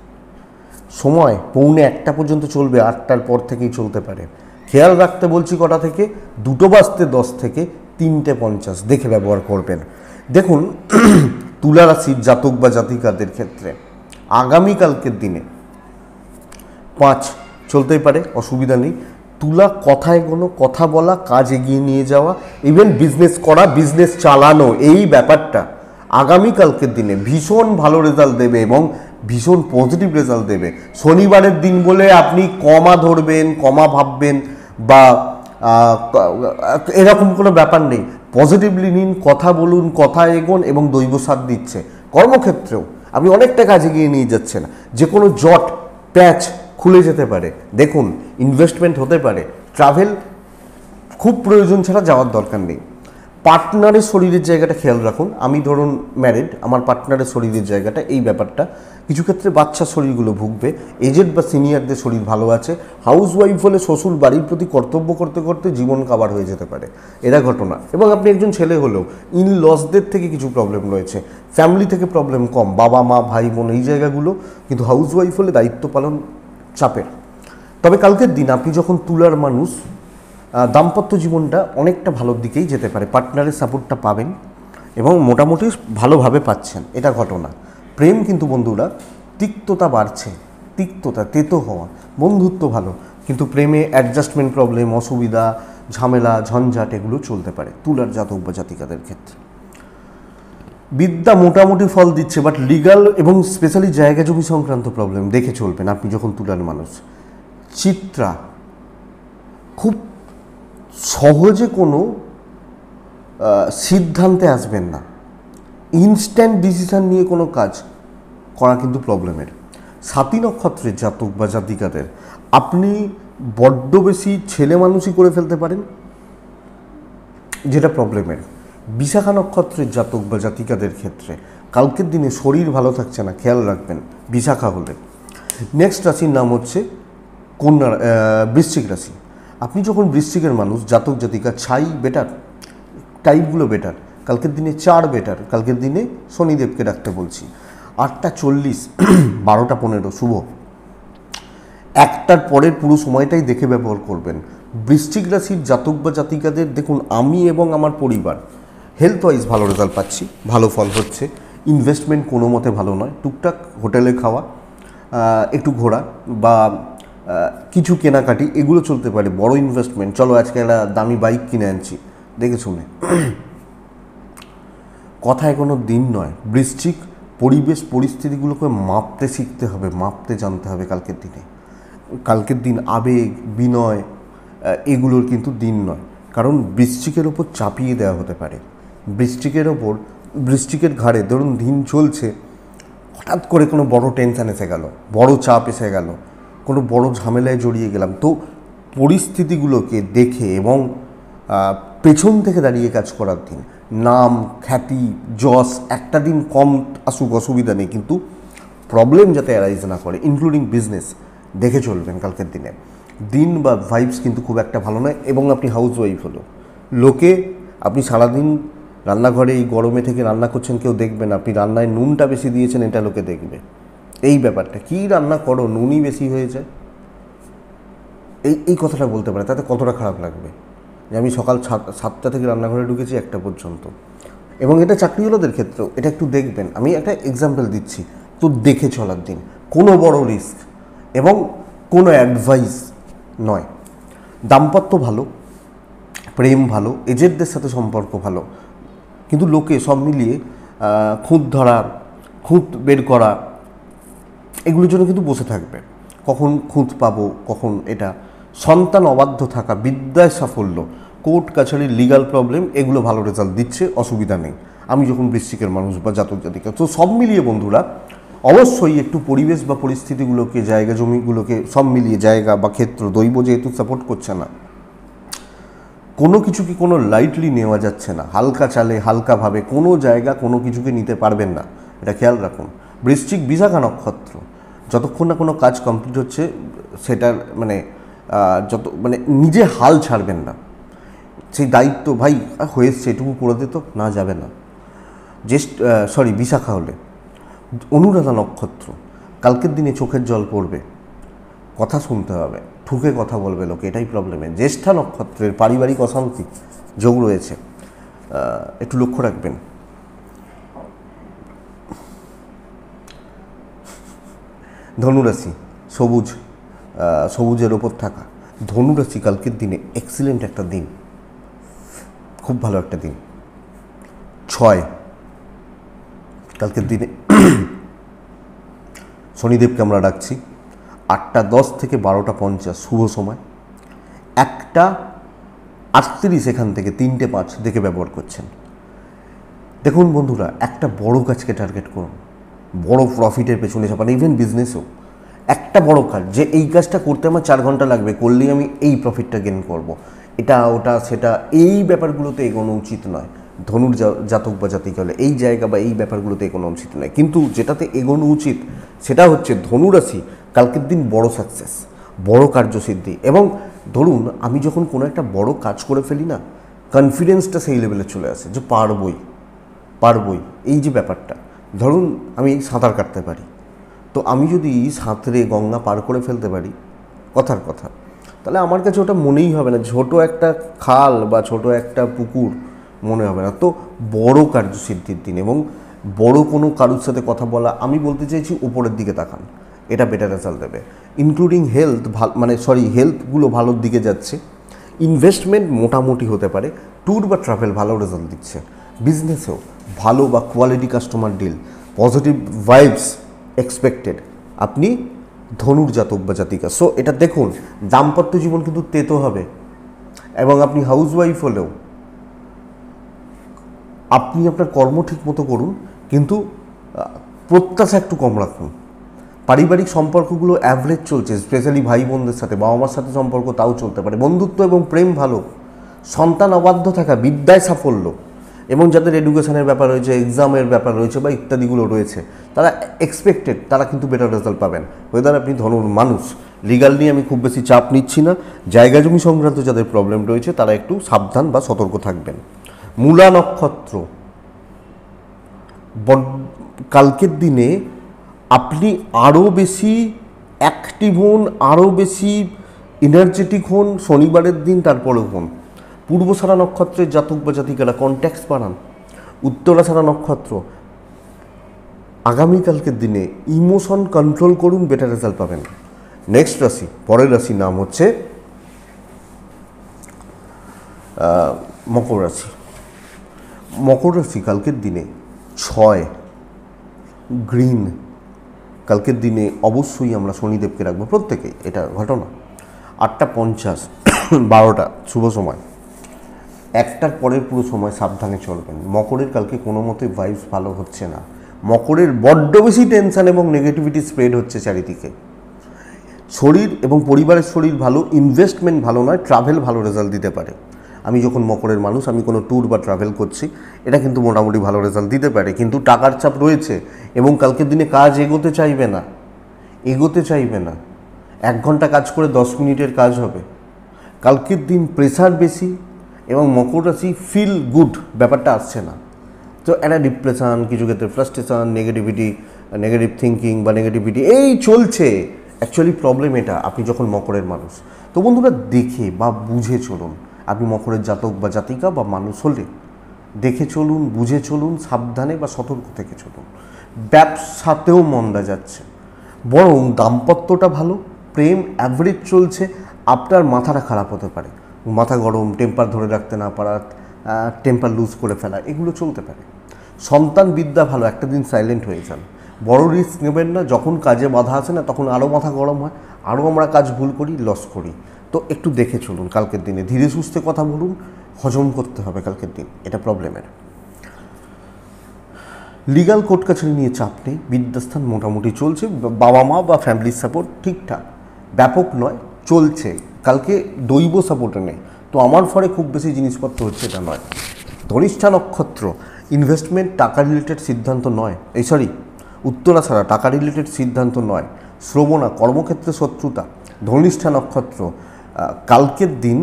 [SPEAKER 1] সময় পৌনে একটা পর্যন্ত চলবে আটটার পর থেকেই চলতে পারে খেয়াল রাখতে বলছি কটা থেকে দুটো বাজতে দশ থেকে তিনটে পঞ্চাশ দেখে ব্যবহার করবেন দেখুন তুলা রাশির জাতক বা জাতিকাদের ক্ষেত্রে আগামীকালকের দিনে পাঁচ চলতেই পারে অসুবিধা নেই তুলা কথায় কোনো কথা বলা কাজ এগিয়ে নিয়ে যাওয়া ইভেন বিজনেস করা বিজনেস চালানো এই ব্যাপারটা আগামীকালকের দিনে ভীষণ ভালো রেজাল্ট দেবে এবং ভীষণ পজিটিভ রেজাল্ট দেবে শনিবারের দিন বলে আপনি কমা ধরবেন কমা ভাববেন বা এরকম কোনো ব্যাপার নেই পজিটিভলি নিন কথা বলুন কথা এগোন এবং দৈব সাথ দিচ্ছে কর্মক্ষেত্রেও আপনি অনেকটা কাজে এগিয়ে নিয়ে যাচ্ছেন যে কোনো জট প্যাচ খুলে যেতে পারে দেখুন ইনভেস্টমেন্ট হতে পারে ট্রাভেল খুব প্রয়োজন ছাড়া যাওয়ার দরকার নেই পার্টনারের শরীরের জায়গাটা খেয়াল রাখুন আমি ধরুন ম্যারিড আমার পার্টনারের শরীরের জায়গাটা এই ব্যাপারটা কিছু ক্ষেত্রে বাচ্চা শরীরগুলো ভুগবে এজেড বা সিনিয়রদের শরীর ভালো আছে হাউস ওয়াইফ হলে শ্বশুর বাড়ির প্রতি কর্তব্য করতে করতে জীবন কাবার হয়ে যেতে পারে এরা ঘটনা এবং আপনি একজন ছেলে হলেও ইন লসদের থেকে কিছু প্রবলেম রয়েছে ফ্যামিলি থেকে প্রবলেম কম বাবা মা ভাই বোন এই জায়গাগুলো কিন্তু হাউস ওয়াইফ হলে দায়িত্ব পালন চাপের তবে কালকের দিন আপনি যখন তুলার মানুষ দাম্পত্য জীবনটা অনেকটা ভালোর দিকেই যেতে পারে পার্টনারের সাপোর্টটা পাবেন এবং মোটামুটি ভালোভাবে পাচ্ছেন এটা ঘটনা প্রেম কিন্তু বন্ধুরা তিক্ততা বাড়ছে তিক্ততা তেতো হওয়া বন্ধুত্ব ভালো কিন্তু প্রেমে অ্যাডজাস্টমেন্ট প্রবলেম অসুবিধা ঝামেলা ঝঞ্ঝাট এগুলো চলতে পারে তুলার জাতক বা জাতিকাদের ক্ষেত্রে বিদ্যা মোটামুটি ফল দিচ্ছে বাট লিগাল এবং স্পেশালি জায়গা জমি সংক্রান্ত প্রবলেম দেখে চলবেন আপনি যখন তুলান মানুষ চিত্রা খুব সহজে কোনো সিদ্ধান্তে আসবেন না ইনস্ট্যান্ট ডিসিশান নিয়ে কোনো কাজ করা কিন্তু প্রবলেমের সাতী নক্ষত্রের জাতক বা জাতিকাদের আপনি বড্ড বেশি ছেলে মানুষই করে ফেলতে পারেন যেটা প্রবলেমের বিশাখা নক্ষত্রের জাতক বা জাতিকাদের ক্ষেত্রে কালকের দিনে শরীর ভালো থাকছে না খেয়াল রাখবেন বিশাখা হলে নেক্সট রাশির নাম হচ্ছে কন্যা বৃশ্চিক রাশি আপনি যখন বৃশ্চিকের মানুষ জাতক জাতিকা ছাই বেটার টাইপগুলো বেটার কালকের দিনে চার বেটার কালকের দিনে শনিদেবকে ডাকতে বলছি আটটা চল্লিশ বারোটা পনেরো শুভ একটার পরের পুরো সময়টাই দেখে ব্যবহার করবেন বৃশ্চিক রাশির জাতক বা জাতিকাদের দেখুন আমি এবং আমার পরিবার হেলথ ওয়াইজ ভালো রেজাল্ট পাচ্ছি ভালো ফল হচ্ছে ইনভেস্টমেন্ট কোনো মতে ভালো নয় টুকটাক হোটেলে খাওয়া একটু ঘোরা বা কিছু কেনাকাটি এগুলো চলতে পারে বড় ইনভেস্টমেন্ট চলো আজকে একটা দামি বাইক কিনে আনছি দেখে শুনে কথায় কোনো দিন নয় বৃশ্চিক পরিবেশ পরিস্থিতিগুলোকে মাপতে শিখতে হবে মাপতে জানতে হবে কালকের দিনে কালকের দিন আবেগ বিনয় এগুলোর কিন্তু দিন নয় কারণ বৃশ্চিকের ওপর চাপিয়ে দেওয়া হতে পারে বৃষ্টিকের ওপর বৃষ্টিকের ঘাড়ে ধরুন দিন চলছে হঠাৎ করে কোনো বড় টেনশান এসে গেল বড় চাপ এসে গেল কোনো বড় ঝামেলায় জড়িয়ে গেলাম তো পরিস্থিতিগুলোকে দেখে এবং পেছন থেকে দাঁড়িয়ে কাজ করার দিন নাম খ্যাতি যশ একটা দিন কম আসুক অসুবিধা নেই কিন্তু প্রবলেম যাতে অ্যারাইজ না করে ইনক্লুডিং বিজনেস দেখে চলবেন কালকের দিনে দিন বা ভাইবস কিন্তু খুব একটা ভালো নয় এবং আপনি হাউস ওয়াইফ হলো লোকে আপনি সারাদিন রান্নাঘরে এই গরমে থেকে রান্না করছেন কেউ দেখবে না আপনি রান্নায় নুনটা বেশি দিয়েছেন এটা লোকে দেখবে এই ব্যাপারটা কী রান্না করো নুনই বেশি হয়েছে এই এই কথাটা বলতে পারে তাতে কতটা খারাপ লাগবে যে আমি সকাল সাতটা থেকে রান্নাঘরে ঢুকেছি একটা পর্যন্ত এবং এটা চাকরিওয়ালাদের ক্ষেত্রেও এটা একটু দেখবেন আমি একটা এক্সাম্পল দিচ্ছি তো দেখে চলার দিন কোনো বড় রিস্ক এবং কোনো অ্যাডভাইস নয় দাম্পত্য ভালো প্রেম ভালো এজেন্টদের সাথে সম্পর্ক ভালো কিন্তু লোকে সব মিলিয়ে খুঁত ধরা খুঁত বের করা এগুলোর জন্য কিন্তু বসে থাকবে কখন খুঁত পাবো কখন এটা সন্তান অবাধ্য থাকা বিদ্যায় সাফল্য কোর্ট কাছারির লিগাল প্রবলেম এগুলো ভালো রেজাল্ট দিচ্ছে অসুবিধা নেই আমি যখন বৃশ্চিকের মানুষ বা জাতক জাতিকা তো সব মিলিয়ে বন্ধুরা অবশ্যই একটু পরিবেশ বা পরিস্থিতিগুলোকে জায়গা জমিগুলোকে সব মিলিয়ে জায়গা বা ক্ষেত্র দৈব যেহেতু সাপোর্ট করছে না কোনো কিছুকে কোনো লাইটলি নেওয়া যাচ্ছে না হালকা চালে হালকাভাবে কোনো জায়গা কোনো কিছুকে নিতে পারবেন না এটা খেয়াল রাখুন বৃশ্চিক বিশাখা নক্ষত্র যতক্ষণ না কোনো কাজ কমপ্লিট হচ্ছে সেটার মানে যত মানে নিজে হাল ছাড়বেন না সেই দায়িত্ব ভাই হয়ে এটুকু করে দিত না যাবে না জ্যেষ্ঠ সরি বিশাখা হলে অনুরাধা নক্ষত্র কালকের দিনে চোখের জল পড়বে কথা শুনতে হবে ঠুকে কথা বলবে লোকে এটাই প্রবলেমে জ্যেষ্ঠা নক্ষত্রের পারিবারিক অশান্তি যোগ রয়েছে একটু লক্ষ্য রাখবেন ধনুরাশি সবুজ সবুজের ওপর থাকা ধনুরাশি কালকের দিনে এক্সিলেন্ট একটা দিন খুব ভালো একটা দিন ছয় কালকের দিনে শনিদেবকে আমরা ডাকছি আটটা দশ থেকে বারোটা পঞ্চাশ শুভ সময় একটা আটত্রিশ এখান থেকে তিনটে পাঁচ দেখে ব্যবহার করছেন দেখুন বন্ধুরা একটা বড় কাজকে টার্গেট করুন বড় প্রফিটের পেছনে ছাপান ইভেন বিজনেসও একটা বড় কাজ যে এই কাজটা করতে আমার চার ঘন্টা লাগবে করলেই আমি এই প্রফিটটা গেন করব। এটা ওটা সেটা এই ব্যাপারগুলোতে এগোনো উচিত নয় ধনুর জাতক বা জাতিক হলে এই জায়গা বা এই ব্যাপারগুলোতে এগোনো উচিত নয় কিন্তু যেটাতে এগোনো উচিত সেটা হচ্ছে ধনুরাশি কালকের দিন বড় সাকসেস বড় কার্যসিদ্ধি এবং ধরুন আমি যখন কোনো একটা বড় কাজ করে ফেলি না কনফিডেন্সটা সেই লেভেলে চলে আসে যে পারবই পারবই এই যে ব্যাপারটা ধরুন আমি সাঁতার কাটতে পারি তো আমি যদি সাঁতরে গঙ্গা পার করে ফেলতে পারি কথার কথা তাহলে আমার কাছে ওটা মনেই হবে না ছোট একটা খাল বা ছোট একটা পুকুর মনে হবে না তো বড় কার্যসিদ্ধির দিন এবং বড় কোনো কারুর সাথে কথা বলা আমি বলতে চাইছি ওপরের দিকে তাকান এটা বেটার রেজাল্ট দেবে ইনক্লুডিং হেলথ মানে সরি হেলথগুলো ভালোর দিকে যাচ্ছে ইনভেস্টমেন্ট মোটামুটি হতে পারে ট্যুর বা ট্রাভেল ভালো রেজাল্ট দিচ্ছে বিজনেসেও ভালো বা quality customer deal positive vibes expected আপনি ধনুর জাতক বা জাতিকা সো এটা দেখুন দাম্পত্য জীবন কিন্তু তেতো হবে এবং আপনি হাউসওয়াইফ হলেও আপনি আপনার কর্ম ঠিক মতো করুন কিন্তু প্রত্যাশা একটু কম রাখুন পারিবারিক সম্পর্কগুলো অ্যাভারেজ চলছে স্পেশালি ভাই বোনদের সাথে বাবা মার সাথে সম্পর্ক তাও চলতে পারে বন্ধুত্ব এবং প্রেম ভালো সন্তান অবাধ্য থাকা বিদ্যায় সাফল্য এবং যাদের এডুকেশনের ব্যাপার রয়েছে এক্সামের ব্যাপার রয়েছে বা ইত্যাদিগুলো রয়েছে তারা এক্সপেক্টেড তারা কিন্তু বেটার রেজাল্ট পাবেন ওয়েদার আপনি ধরুন মানুষ লিগাল নিয়ে আমি খুব বেশি চাপ নিচ্ছি না জায়গা জমি সংক্রান্ত যাদের প্রবলেম রয়েছে তারা একটু সাবধান বা সতর্ক থাকবেন মূলা নক্ষত্র কালকের দিনে আপনি আরও বেশি অ্যাক্টিভ হন আরও বেশি এনার্জেটিক হন শনিবারের দিন তারপরেও হন পূর্ব সারা নক্ষত্রের জাতক বা জাতিকারা কন্ট্যাক্ট বাড়ান উত্তরা সারা নক্ষত্র আগামীকালকের দিনে ইমোশন কন্ট্রোল করুন বেটার রেজাল্ট পাবেন নেক্সট রাশি পরের রাশির নাম হচ্ছে মকর রাশি মকর রাশি কালকের দিনে ছয় গ্রিন কালকের দিনে অবশ্যই আমরা শনিদেবকে রাখবো প্রত্যেকেই এটা ঘটনা আটটা পঞ্চাশ বারোটা শুভ সময় একটার পরের পুরো সময় সাবধানে চলবেন মকরের কালকে কোনো মতে ভাইবস ভালো হচ্ছে না মকরের বড্ড বেশি টেনশান এবং নেগেটিভিটি স্প্রেড হচ্ছে চারিদিকে শরীর এবং পরিবারের শরীর ভালো ইনভেস্টমেন্ট ভালো নয় ট্রাভেল ভালো রেজাল্ট দিতে পারে আমি যখন মকরের মানুষ আমি কোনো ট্যুর বা ট্রাভেল করছি এটা কিন্তু মোটামুটি ভালো রেজাল্ট দিতে পারে কিন্তু টাকার চাপ রয়েছে এবং কালকের দিনে কাজ এগোতে চাইবে না এগোতে চাইবে না এক ঘন্টা কাজ করে দশ মিনিটের কাজ হবে কালকের দিন প্রেশার বেশি এবং মকর রাশি ফিল গুড ব্যাপারটা আসছে না তো একটা ডিপ্রেশান কিছু ক্ষেত্রে ফ্রাস্ট্রেশান নেগেটিভিটি নেগেটিভ থিঙ্কিং বা নেগেটিভিটি এই চলছে অ্যাকচুয়ালি প্রবলেম এটা আপনি যখন মকরের মানুষ তো বন্ধুরা দেখে বা বুঝে চলুন আপনি মকরের জাতক বা জাতিকা বা মানুষ হলে দেখে চলুন বুঝে চলুন সাবধানে বা সতর্ক থেকে চলুন ব্যবসাতেও মন্দা যাচ্ছে বরং দাম্পত্যটা ভালো প্রেম অ্যাভারেজ চলছে আপনার মাথাটা খারাপ হতে পারে মাথা গরম টেম্পার ধরে রাখতে না পারা টেম্পার লুজ করে ফেলা এগুলো চলতে পারে সন্তান বিদ্যা ভালো একটা দিন সাইলেন্ট হয়ে যান বড় রিস্ক নেবেন না যখন কাজে বাধা আসে না তখন আরও মাথা গরম হয় আরও আমরা কাজ ভুল করি লস করি তো একটু দেখে চলুন কালকের দিনে ধীরে সুস্থে কথা বলুন হজম করতে হবে কালকের দিন এটা প্রবলেমের লিগাল কোর্ট কাছারি নিয়ে চাপ নেই বিদ্যাস্থান মোটামুটি চলছে বাবা মা বা ফ্যামিলির সাপোর্ট ঠিকঠাক ব্যাপক নয় চলছে কালকে দৈব সাপোর্টে নেই তো আমার ফলে খুব বেশি জিনিসপত্র হচ্ছে এটা নয় ধনিষ্ঠা নক্ষত্র ইনভেস্টমেন্ট টাকা রিলেটেড সিদ্ধান্ত নয় এই সরি উত্তরা ছাড়া টাকা রিলেটেড সিদ্ধান্ত নয় শ্রবণা কর্মক্ষেত্রে শত্রুতা ধনিষ্ঠা নক্ষত্র কালকের দিন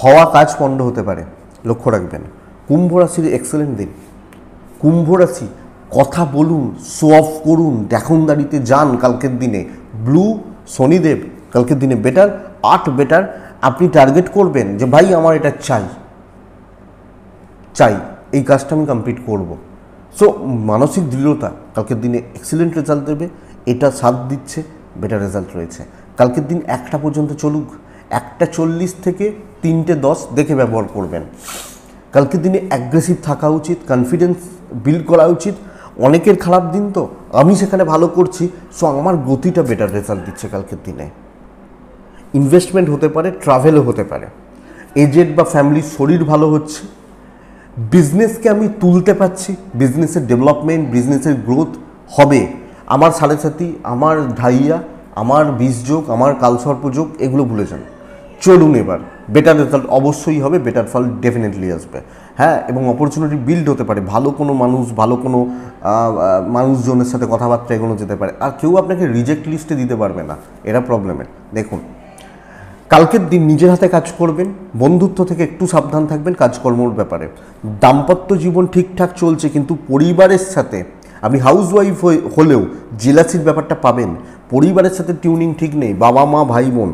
[SPEAKER 1] হওয়া কাজ পণ্ড হতে পারে লক্ষ্য রাখবেন কুম্ভ রাশির এক্সেলেন্ট দিন কুম্ভ রাশি কথা বলুন শো অফ করুন দাঁড়িতে যান কালকের দিনে ব্লু শনিদেব কালকের দিনে বেটার আর্ট বেটার আপনি টার্গেট করবেন যে ভাই আমার এটা চাই চাই এই কাজটা আমি কমপ্লিট করব সো মানসিক দৃঢ়তা কালকের দিনে এক্সিলেন্ট রেজাল্ট দেবে এটা সাথ দিচ্ছে বেটার রেজাল্ট রয়েছে কালকের দিন একটা পর্যন্ত চলুক একটা চল্লিশ থেকে তিনটে দশ দেখে ব্যবহার করবেন কালকের দিনে অ্যাগ্রেসিভ থাকা উচিত কনফিডেন্স বিল্ড করা উচিত অনেকের খারাপ দিন তো আমি সেখানে ভালো করছি সো আমার গতিটা বেটার রেজাল্ট দিচ্ছে কালকের দিনে ইনভেস্টমেন্ট হতে পারে ট্রাভেলও হতে পারে এজেড বা ফ্যামিলির শরীর ভালো হচ্ছে বিজনেসকে আমি তুলতে পারছি বিজনেসের ডেভেলপমেন্ট বিজনেসের গ্রোথ হবে আমার সাড়ে সাথী আমার ঢাইয়া আমার বীজযোগ আমার কালসর্পযোগ এগুলো ভুলে যান চলুন এবার বেটার রেজাল্ট অবশ্যই হবে বেটার ফল ডেফিনেটলি আসবে হ্যাঁ এবং অপরচুনিটি বিল্ড হতে পারে ভালো কোনো মানুষ ভালো কোনো মানুষজনের সাথে কথাবার্তা এগোনো যেতে পারে আর কেউ আপনাকে রিজেক্ট লিস্টে দিতে পারবে না এরা প্রবলেমের দেখুন কালকের দিন নিজের হাতে কাজ করবেন বন্ধুত্ব থেকে একটু সাবধান থাকবেন কাজকর্মর ব্যাপারে দাম্পত্য জীবন ঠিকঠাক চলছে কিন্তু পরিবারের সাথে আপনি হাউস ওয়াইফ হলেও জেলাসির ব্যাপারটা পাবেন পরিবারের সাথে টিউনিং ঠিক নেই বাবা মা ভাই বোন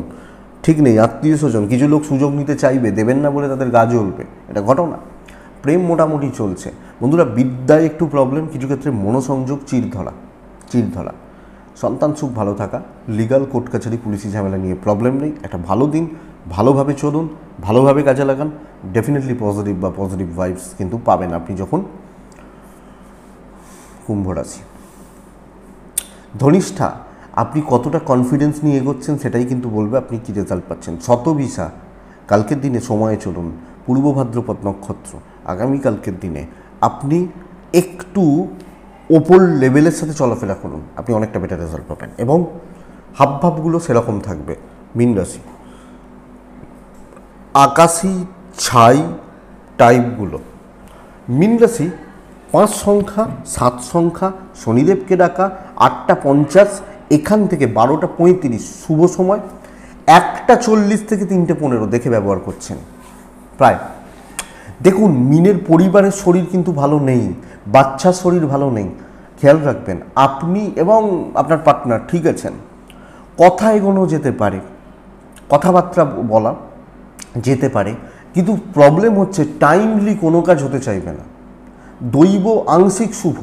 [SPEAKER 1] ঠিক নেই আত্মীয় স্বজন কিছু লোক সুযোগ নিতে চাইবে দেবেন না বলে তাদের গা জ্বলবে এটা ঘটনা প্রেম মোটামুটি চলছে বন্ধুরা বিদ্যায় একটু প্রবলেম কিছু ক্ষেত্রে মনোসংযোগ চির ধরা চির ধরা সন্তান সুখ ভালো থাকা লিগাল কোর্ট কাছারি পুলিশি ঝামেলা নিয়ে প্রবলেম নেই একটা ভালো দিন ভালোভাবে চলুন ভালোভাবে কাজে লাগান ডেফিনেটলি পজিটিভ বা পজিটিভ ভাইবস কিন্তু পাবেন আপনি যখন কুম্ভ রাশি ধনিষ্ঠা আপনি কতটা কনফিডেন্স নিয়ে এগোচ্ছেন সেটাই কিন্তু বলবে আপনি কী রেজাল্ট পাচ্ছেন শতভিসা কালকের দিনে সময়ে চলুন পূর্ব ভাদ্রপদ নক্ষত্র আগামীকালকের দিনে আপনি একটু ওপর লেভেলের সাথে চলাফেরা করুন আপনি অনেকটা বেটার রেজাল্ট পাবেন এবং হাবভাবগুলো সেরকম থাকবে মিন রাশি আকাশি ছাই টাইপগুলো মিন রাশি পাঁচ সংখ্যা সাত সংখ্যা শনিদেবকে ডাকা আটটা পঞ্চাশ এখান থেকে বারোটা পঁয়ত্রিশ শুভ সময় একটা চল্লিশ থেকে তিনটে পনেরো দেখে ব্যবহার করছেন প্রায় দেখুন মিনের পরিবারের শরীর কিন্তু ভালো নেই বাচ্চার শরীর ভালো নেই খেয়াল রাখবেন আপনি এবং আপনার পার্টনার ঠিক আছেন কথা এগোনো যেতে পারে কথাবার্তা বলা যেতে পারে কিন্তু প্রবলেম হচ্ছে টাইমলি কোনো কাজ হতে চাইবে না দৈব আংশিক শুভ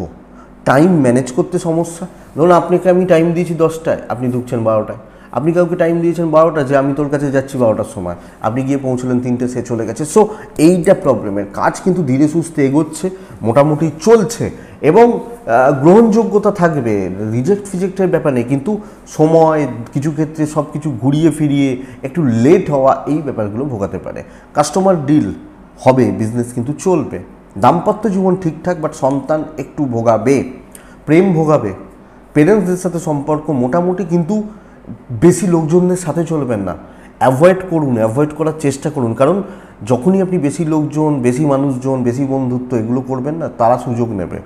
[SPEAKER 1] টাইম ম্যানেজ করতে সমস্যা ধরুন আপনাকে আমি টাইম দিয়েছি দশটায় আপনি ঢুকছেন বারোটায় আপনি কাউকে টাইম দিয়েছেন বারোটা যে আমি তোর কাছে যাচ্ছি বারোটার সময় আপনি গিয়ে পৌঁছলেন তিনটে সে চলে গেছে সো এইটা প্রবলেমের কাজ কিন্তু ধীরে সুস্থে এগোচ্ছে মোটামুটি চলছে এবং গ্রহণযোগ্যতা থাকবে রিজেক্ট ফিজেক্টের ব্যাপার নেই কিন্তু সময় কিছু ক্ষেত্রে সব কিছু ঘুরিয়ে ফিরিয়ে একটু লেট হওয়া এই ব্যাপারগুলো ভোগাতে পারে কাস্টমার ডিল হবে বিজনেস কিন্তু চলবে দাম্পত্য জীবন ঠিকঠাক বাট সন্তান একটু ভোগাবে প্রেম ভোগাবে পেরেন্টসদের সাথে সম্পর্ক মোটামুটি কিন্তু বেশি লোকজনদের সাথে চলবেন না অ্যাভয়েড করুন অ্যাভয়েড করার চেষ্টা করুন কারণ যখনই আপনি বেশি লোকজন বেশি মানুষজন বেশি বন্ধুত্ব এগুলো করবেন না তারা সুযোগ নেবে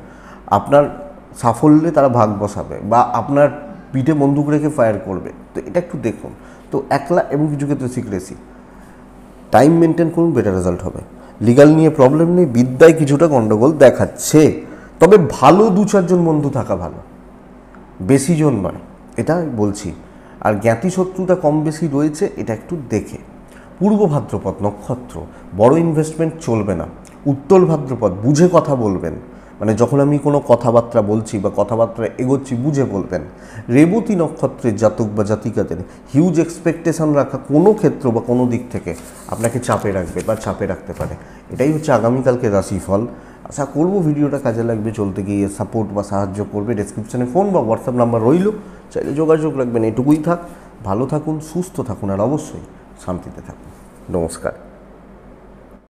[SPEAKER 1] আপনার সাফল্যে তারা ভাগ বসাবে বা আপনার পিঠে বন্দুক রেখে ফায়ার করবে তো এটা একটু দেখুন তো একলা এবং কিছু ক্ষেত্রে সিক্রেসি টাইম মেনটেন করুন বেটার রেজাল্ট হবে লিগাল নিয়ে প্রবলেম নেই বিদ্যায় কিছুটা গণ্ডগোল দেখাচ্ছে তবে ভালো দু চারজন বন্ধু থাকা ভালো বেশি জন নয় এটা বলছি আর জ্ঞাতি শত্রুতা কম বেশি রয়েছে এটা একটু দেখে পূর্ব ভাদ্রপদ নক্ষত্র বড় ইনভেস্টমেন্ট চলবে না উত্তর ভাদ্রপদ বুঝে কথা বলবেন মানে যখন আমি কোনো কথাবার্তা বলছি বা কথাবার্তা এগোচ্ছি বুঝে বলবেন রেবতী নক্ষত্রের জাতক বা জাতিকাদের হিউজ এক্সপেকটেশন রাখা কোনো ক্ষেত্র বা কোনো দিক থেকে আপনাকে চাপে রাখবে বা চাপে রাখতে পারে এটাই হচ্ছে আগামীকালকে রাশিফল আশা করব ভিডিওটা কাজে লাগবে চলতে গিয়ে সাপোর্ট বা সাহায্য করবে ডিসক্রিপশানে ফোন বা হোয়াটসঅ্যাপ নাম্বার রইল চাইলে যোগাযোগ রাখবেন এটুকুই থাক ভালো থাকুন সুস্থ থাকুন আর অবশ্যই শান্তিতে থাকুন নমস্কার